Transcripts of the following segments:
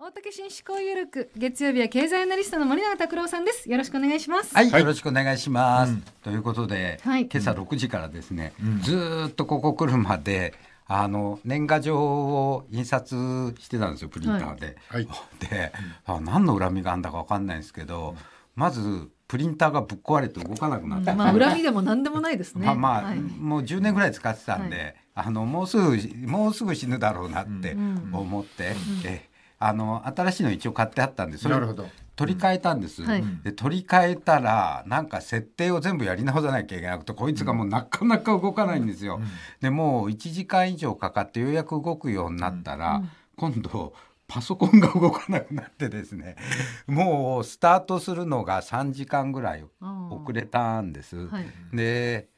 大竹新思考ゆるく月曜日は経済アナリストの森永拓郎さんですよろしくお願いしますはい、はい、よろしくお願いします、うん、ということで、はい、今朝六時からですね、うん、ずっとここ来るまであの年賀状を印刷してたんですよプリンターで、はい、で、あ何の恨みがあんだかわかんないんですけど、うん、まずプリンターがぶっ壊れて動かなくなった、まあ恨みでも何でもないですねまあまあ、はい、もう十年ぐらい使ってたんで、あのもうすぐもうすぐ死ぬだろうなって思って、えあの新しいの一応買ってあったんでるほど取り替えたんです、うんはい、で取り替えたらなんか設定を全部やり直さなきゃいけなくてこいつがもうなかなか動かないんですよ、うん、でもう1時間以上かかってようやく動くようになったら、今度パソコンが動かなくなってですね もうスタートするのが3時間ぐらい遅れたんです。はい、で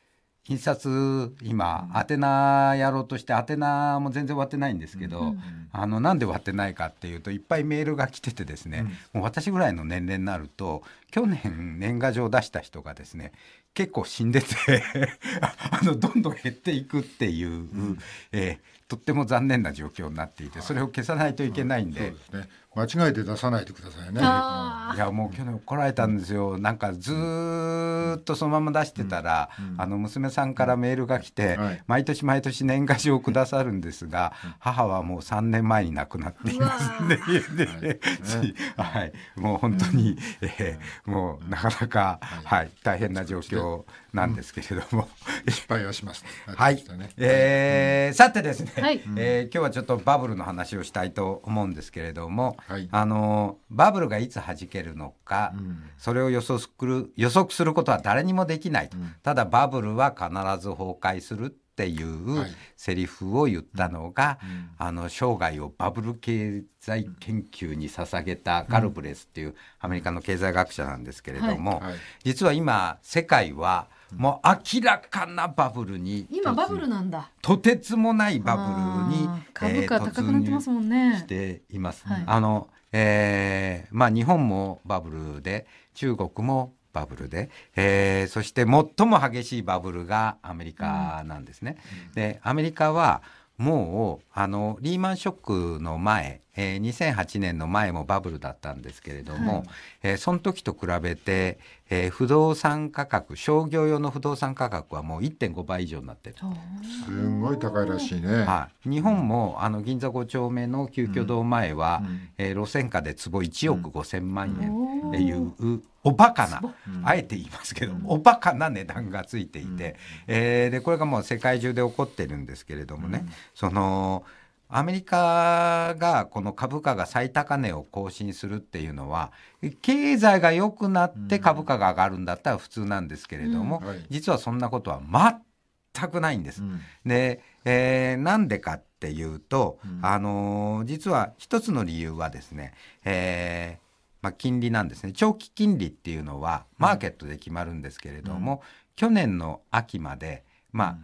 印刷今宛名やろうとして宛名も全然割ってないんですけど、うんあのなんで割ってないかっていうといっぱいメールが来ててですね、うん、もう私ぐらいの年齢になると去年年賀状出した人がですね結構死んでて あのどんどん減っていくっていう、うん、えー、とっても残念な状況になっていてそれを消さないといけないんで。はいうん、そうですね間違えて出さないでくださいね。いやもう去年怒られたんですよ。なんかずっとそのまま出してたら、あの娘さんからメールが来て、毎年毎年年賀状をくださるんですが、母はもう3年前に亡くなっていますんで、はい、もう本当に、えー、もうなかなか、はい、大変な状況なんですけれども、失敗はしました。はい。えー、さてですね、はい、えー、今日はちょっとバブルの話をしたいと思うんですけれども、はい、あのバブルがいつ弾けるのか、うん、それを予測する予測することは誰にもできないと。うん、ただバブルは必ず崩壊する。っていうセリフを言ったのが、はいあの生涯をバブル経済研究に捧げたガルブレスっていうアメリカの経済学者なんですけれども、はいはい、実は今世界はもう明らかなバブルに今バブルなんだとてつもないバブルに株価高くなってますもんねしています、あのえー、まあ日本もバブルで中国もバブルで、えー、そして最も激しいバブルがアメリカなんですね。うん、でアメリカはもうあのリーマンショックの前えー、2008年の前もバブルだったんですけれども、はい、えー、その時と比べて、えー、不動産価格商業用の不動産価格はもう1.5倍以上になってるすごい高いらしいね、はい、日本もあの銀座5丁目の急遽堂前は、うんえー、路線価で坪1億5,000万円っていう、うんおバカな、あえて言いますけど、おバカな値段がついていて、うん、えー、でこれがもう世界中で起こってるんですけれどもね、うん、そのアメリカがこの株価が最高値を更新するっていうのは経済が良くなって株価が上がるんだったら普通なんですけれども、うんはい、実はそんなことは全くないんです。うん、で、えー、なんでかっていうと、うん、あのー、実は一つの理由はですね、えーまあ、金利なんですね長期金利っていうのはマーケットで決まるんですけれども、去年の秋までまあ、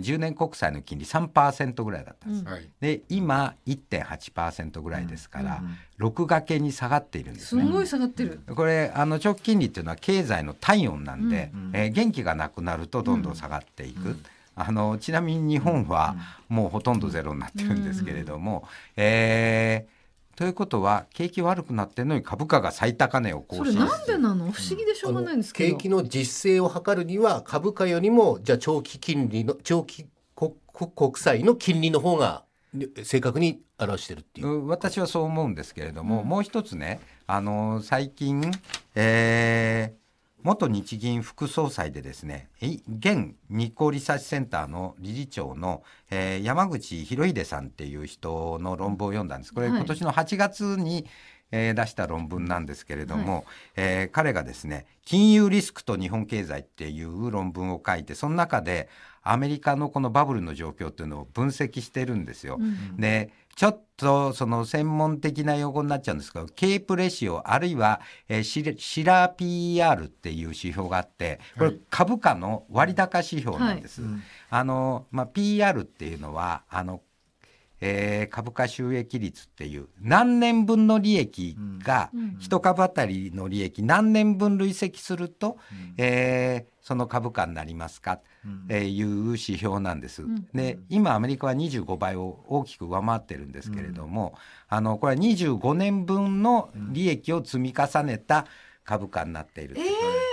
10年国債の金利3%ぐらいだったんです、うん、で今1.8%ぐらいですから、うん、6掛けに下がっているんですねすごい下がってるこれあの直期金利っていうのは経済の体温なんで、うんえー、元気がなくなるとどんどん下がっていく、うんうんあのちなみに日本はもうほとんどゼロになってるんですけれども、うん、えということは景気悪くなってるのに株価が最高値を更新それなんでなの不思議でしょうがないんですけど、景気の実勢を図るには株価よりもじゃあ長期金利の長期国債の金利の方が正確に表してるっていう私はそう思うんですけれども、うん、もう一つねあの最近、えー、元日銀副総裁でですね現日光リサーチセンターの理事長の、えー、山口博秀さんっていう人の論文を読んだんですこれ、はい、今年の8月に、えー、出した論文なんですけれども、はい、えー、彼がですね金融リスクと日本経済っていう論文を書いてその中でアメリカのこのバブルの状況っていうのを分析してるんですよ。うん、でちょっとその専門的な用語になっちゃうんですけど、ケープレシオあるいは、えー、シシラ PR っていう指標があって、これ株価の割高指標なんです。はいはいうん、あの、まあ、PR っていうのは、あの、えー、株価収益率っていう何年分の利益が1株当たりの利益何年分累積すると、えー、その株価になりますか、とえいう指標なんです。で今アメリカは25倍を大きく上回ってるんですけれども、あのこれは25年分の利益を積み重ねた株価になっている。え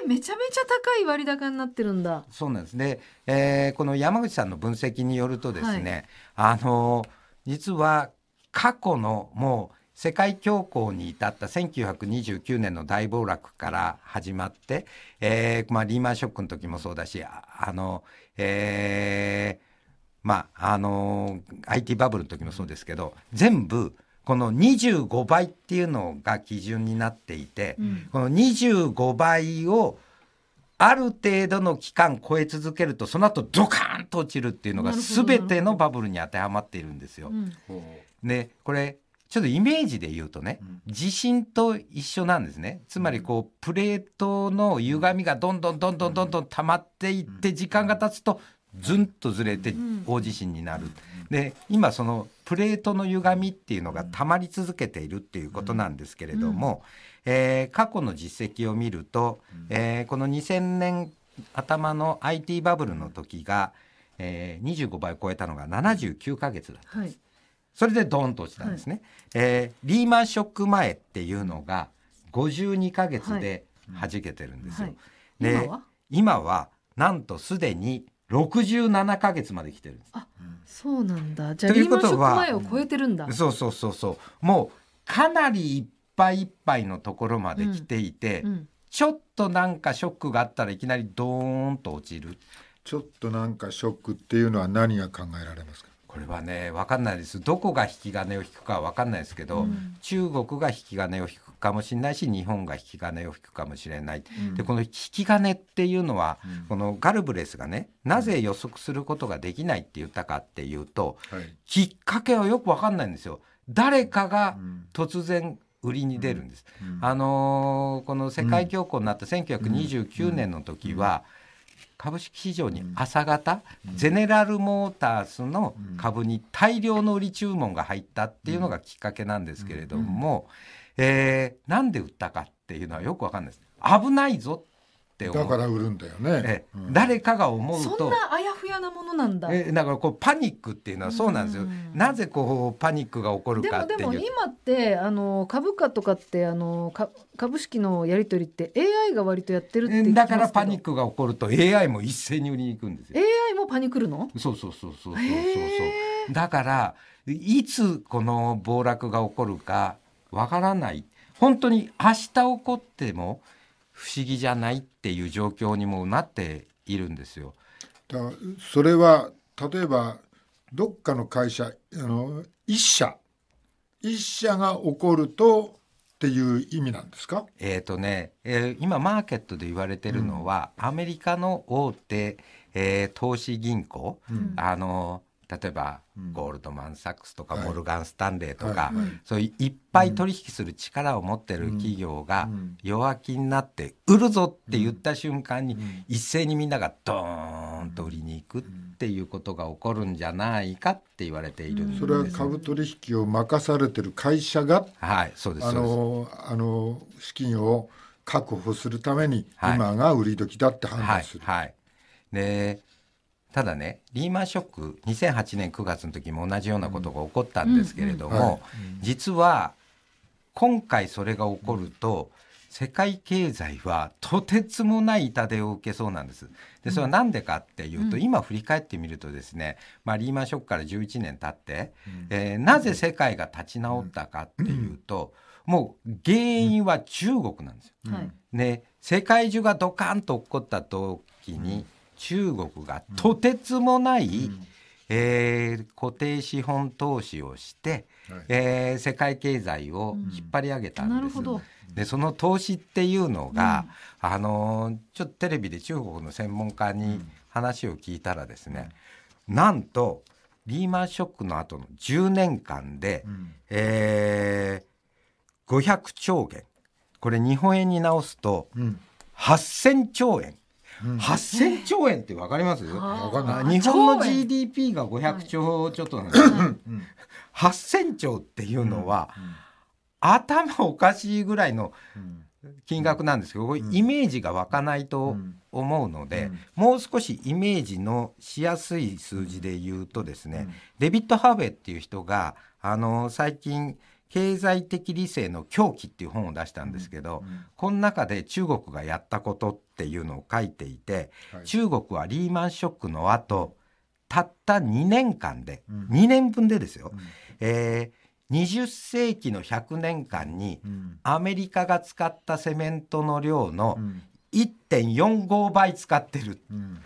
ー、めちゃめちゃ高い割高になってるんだ。そうなんですね。えー、この山口さんの分析によるとですね、はい、あのー実は過去のもう世界恐慌に至った1929年の大暴落から始まって、えーまあ、リーマンショックの時もそうだしあの、えーまああの IT バブルの時もそうですけど全部この25倍っていうのが基準になっていて、うん、この25倍をある程度の期間超え続けるとその後ドカーンと落ちるっていうのが全てのバブルに当てはまっているんですよ。でこれちょっとイメージで言うとね地震と一緒なんですねつまりこうプレートの歪みがどんどんどんどんどんどん溜まっていって時間が経つとずんとずれて大地震になる、うん、で今そのプレートの歪みっていうのがたまり続けているっていうことなんですけれども、うん、えー、過去の実績を見ると、うえー、この2000年頭の IT バブルの時が、えー、25倍を超えたのが79ヶ月だったんです、はい、それでドーンと落ちたんですね、はい、えー、リーマンショック前っていうのが52ヶ月で弾けてるんですよ、はい、今はなんとすでに67か月まで来てるんです。あそうなんだじゃあリーマンショック前を超えてるんだ。そうそうそうそうもうかなりいっぱいいっぱいのところまで来ていて、うんうん、ちょっとなんかショックがあったらいきなりドーンと落ちる。ちょっとなんかショックっていうのは何が考えられますかこれはね分かんないですどこが引き金を引くかは分かんないですけど、うん、中国が引き金を引くかもしれないし日本が引き金を引くかもしれない、うん、でこの引き金っていうのは、うん、このガルブレスがねなぜ予測することができないって言ったかっていうと、はい、きっかけはよく分かんないんですよ。誰かが突然売りに出るんです、あのー、この世界恐慌になった1929年の時は、うん株式市場に朝方、うん、ゼネラルモーターズの株に大量の売り注文が入ったっていうのがきっかけなんですけれども、うんうん、えー、なんで売ったかっていうのはよくわかんないです。危ないぞってだから売るんだよね、うん、誰かが思うとそんなあやふやなものなんだえだからこうパニックっていうのはそうなんですよ、なぜこうパニックが起こるかでもでも今ってあの株価とかってあのか株式のやり取りって AI が割とやってるってだからパニックが起こると AI も一斉に売りに行くんですよ AI もパニックるのそうそうそうそうそうそうそうだからいつこの暴落が起こるかわからない本当に明日起こっても不思議じゃないっていう状況にもなっているんですよ。だからそれは例えばどっかの会社あの一社一社が起こるとっていう意味なんですかえっ、とね、えー、今マーケットで言われてるのは、うん、アメリカの大手、えー、投資銀行、うん、あの例えばゴールドマン・サックスとかモルガン・スタンレーとか、そういういっぱい取引する力を持ってる企業が弱気になって売るぞって言った瞬間に一斉にみんながドーンと売りに行くっていうことが起こるんじゃないかって言われているんです、それは株取引を任されてる会社が、はい、そうですあの資金を確保するために今が売り時だって判断する。はい、はいはい、でただねリーマンショック2008年9月の時も同じようなことが起こったんですけれども、実は今回それが起こると世界経済はとてつもない痛手を受けそうなんです。でそれは何でかっていうと、うん、今振り返ってみるとですね、まあ、リーマンショックから11年経って、うん、えー、なぜ世界が立ち直ったかっていうと、うん、もう原因は中国なんですよ。で世界中がドカンと起こった時に、中国がとてつもない、うん、えー、固定資本投資をして、はい、えー、世界経済を引っ張り上げたんです。うんでその投資っていうのが、うん、あのちょっとテレビで中国の専門家に話を聞いたらですね、うん、なんとリーマンショックの後の10年間で、うん、えー、500兆元これ日本円に直すと、8,000兆円八千兆円ってわかります、日本の GDP が500兆ちょっとなんです、8000兆っていうのは、頭おかしいぐらいの金額なんですけど、イメージが湧かないと思うので、もう少しイメージのしやすい数字で言うとですね、デビッド・ハーベイっていう人があの最近経済的理性の狂気っていう本を出したんですけど、この中で中国がやったことっっていうのを書いていて、はい、中国はリーマンショックの後たった2年間で、うん、2年分でですよ、うん、えー、20世紀の100年間にアメリカが使ったセメントの量の1.45倍使ってるうん、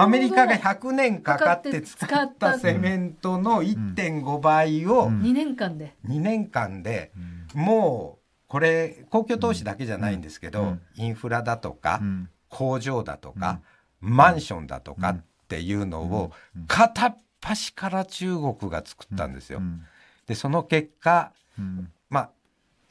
アメリカが100年かかって使ったセメントの1.5倍を2年間で2年間でもうこれ公共投資だけじゃないんですけど、インフラだとか、工場だとか、マンションだとかっていうのを片っ端から中国が作ったんですよ。でその結果、まあ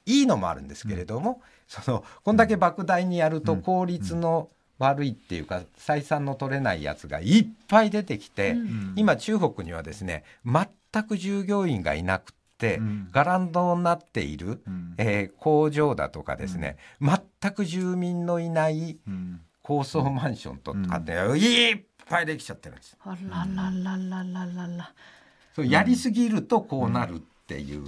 いいのもあるんですけれども、そのこんだけ莫大にやると効率の悪いっていうか採算の取れないやつがいっぱい出てきて、今中国にはですね全く従業員がいなく、うん、ガランドになっている、うん、えー、工場だとかですね、うん、全く住民のいない高層マンションとかって、いっぱいできちゃってるんです。あららららららら。そうやりすぎるとこうなるっていう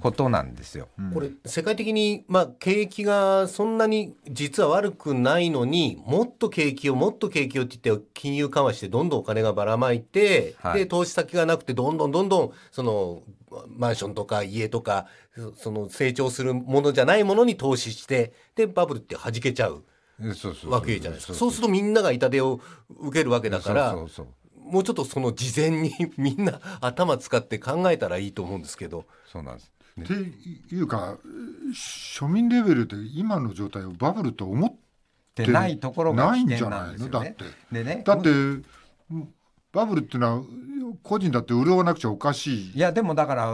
ことなんですよ。これ世界的に、まあ、景気がそんなに実は悪くないのにもっと景気をもっと景気をって言って金融緩和してどんどんお金がばらまいて、はい、で投資先がなくてどんどんどんどんそのマンションとか家とかその成長するものじゃないものに投資してでバブルって弾けちゃう。わけじゃないですかそうするとみんなが痛手を受けるわけだからもうちょっとその事前に みんな頭使って考えたらいいと思うんですけど。そうなんです。ね、っていうか庶民レベルで今の状態をバブルと思ってないところが危険なんですよね。だって、ね、だってバブルっていうのは個人だって潤わなくちゃおかしいいやでもだから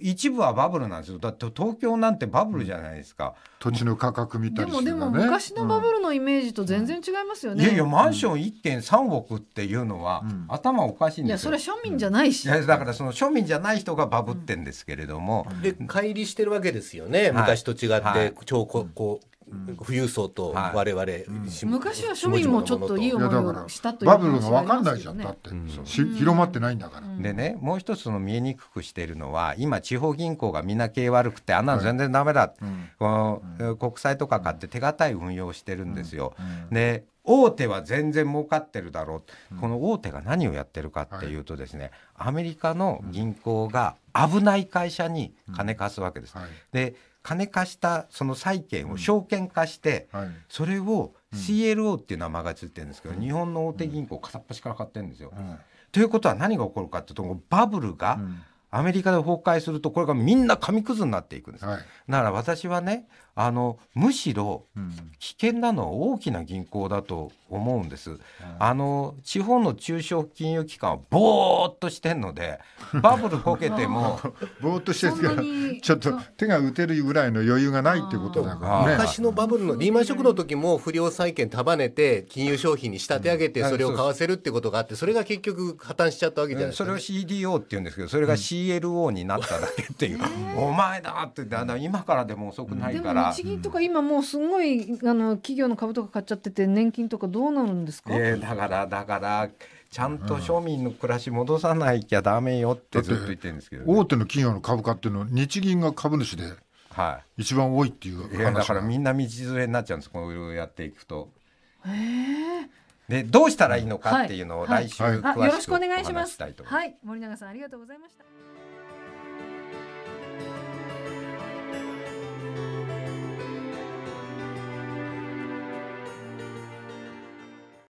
一部はバブルなんですよだって東京なんてバブルじゃないですか、土地の価格見たりする、ね、でもでも昔のバブルのイメージと全然違いますよね、うん、いやいやマンション1.3億っていうのは、うん、頭おかしいんですよいやそれは庶民じゃないし、いやだからその庶民じゃない人がバブってんですけれども、で乖離してるわけですよね昔と違って、はい、超高富裕層と我々、はいうん、昔は庶民もちょっといい思いをしたという、ね、バブルが分かんないじゃんだって、うん、広まってないんだから、うん、でねもう一つの見えにくくしているのは今地方銀行がみんな経営悪くてあんなの全然ダメだ、はい、国債とか買って手堅い運用してるんですよ、で大手は全然儲かってるだろう、この大手が何をやってるかっていうとですね、はい、アメリカの銀行が危ない会社に金貸すわけです、で金貸したその債券を証券化して、うんはい、それを CLO っていう名前がついてるんですけど、うん、日本の大手銀行片っ端から買ってるんですよ。うん、ということは何が起こるかっていうとバブルがアメリカで崩壊するとこれがみんな紙くずになっていくんです。はい、ら私はねあのむしろ危険なのは大きな銀行だと思うんです。うん、あの地方の中小金融機関はぼーっとしてんので バブルこけても ぼーっとしてるからちょっと手が打てるぐらいの余裕がないっていうことだから、ね、昔のバブルのリーマンショックの時も不良債権束ねて金融商品に仕立て上げてそれを買わせるってことがあってそれが結局破綻しちゃったわけじゃないですか、ね、それを CDO っていうんですけどそれが CLO になっただけっていう、うん、お前だってあの今からでも遅くないから。日銀とか今もうすごい、うん、あの企業の株とか買っちゃってて年金とかどうなるんですか、えー、だからだからちゃんと庶民の暮らし戻さなきゃだめよってずっと言ってるんですけど、ね、大手の企業の株価っていうのは日銀が株主で一番多いっていう話、はい、だからみんな道連れになっちゃうんですこうやっていくと。えー、でどうしたらいいのかっていうのを来週詳しく、い、よろしくお願いします。はい、森永さんありがとうございました。